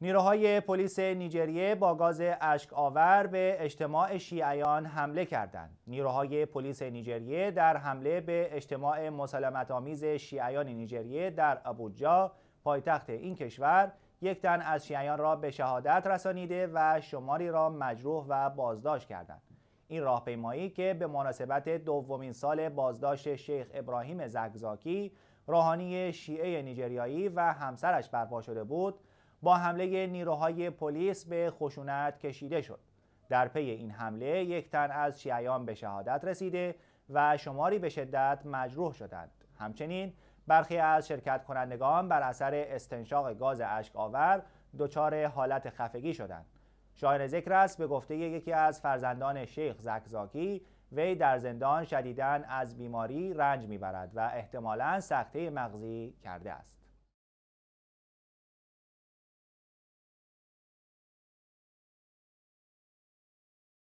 نیروهای پلیس نیجریه با گاز اشک آور به اجتماع شیعیان حمله کردند. نیروهای پلیس نیجریه در حمله به اجتماع مسلمت آمیز شیعیان نیجریه در ابوجا پایتخت این کشور یک تن از شیعیان را به شهادت رسانیده و شماری را مجروح و بازداشت کردند. این راهپیمایی که به مناسبت دومین سال بازداشت شیخ ابراهیم زگزاکی روحانی شیعه نیجریایی و همسرش برپا شده بود با حمله نیروهای پلیس به خشونت کشیده شد در پی این حمله یک تن از شیعیان به شهادت رسیده و شماری به شدت مجروح شدند همچنین برخی از شرکت کنندگان بر اثر استنشاق گاز عشق آور دچار حالت خفگی شدند شاعر ذکر است به گفته یکی از فرزندان شیخ زکزاکی وی در زندان شدیدن از بیماری رنج میبرد و احتمالا سخته مغزی کرده است